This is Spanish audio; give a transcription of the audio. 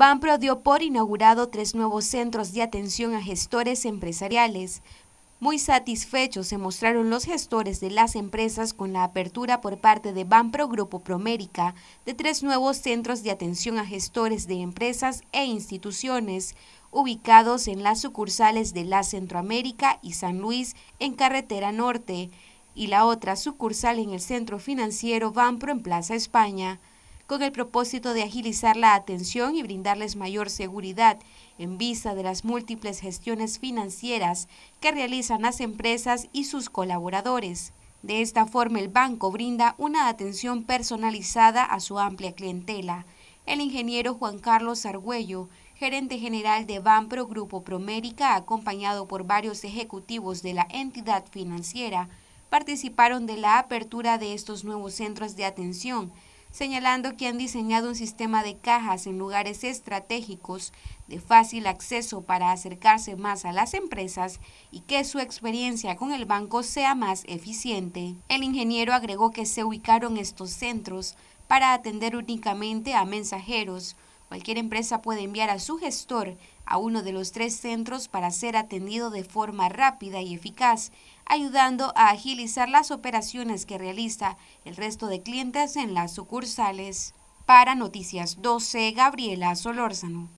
Banpro dio por inaugurado tres nuevos centros de atención a gestores empresariales. Muy satisfechos se mostraron los gestores de las empresas con la apertura por parte de Banpro Grupo Promérica de tres nuevos centros de atención a gestores de empresas e instituciones ubicados en las sucursales de La Centroamérica y San Luis en Carretera Norte y la otra sucursal en el Centro Financiero Banpro en Plaza España con el propósito de agilizar la atención y brindarles mayor seguridad en vista de las múltiples gestiones financieras que realizan las empresas y sus colaboradores. De esta forma, el banco brinda una atención personalizada a su amplia clientela. El ingeniero Juan Carlos Argüello, gerente general de Banpro Grupo Promérica, acompañado por varios ejecutivos de la entidad financiera, participaron de la apertura de estos nuevos centros de atención señalando que han diseñado un sistema de cajas en lugares estratégicos de fácil acceso para acercarse más a las empresas y que su experiencia con el banco sea más eficiente. El ingeniero agregó que se ubicaron estos centros para atender únicamente a mensajeros, Cualquier empresa puede enviar a su gestor a uno de los tres centros para ser atendido de forma rápida y eficaz, ayudando a agilizar las operaciones que realiza el resto de clientes en las sucursales. Para Noticias 12, Gabriela Solórzano.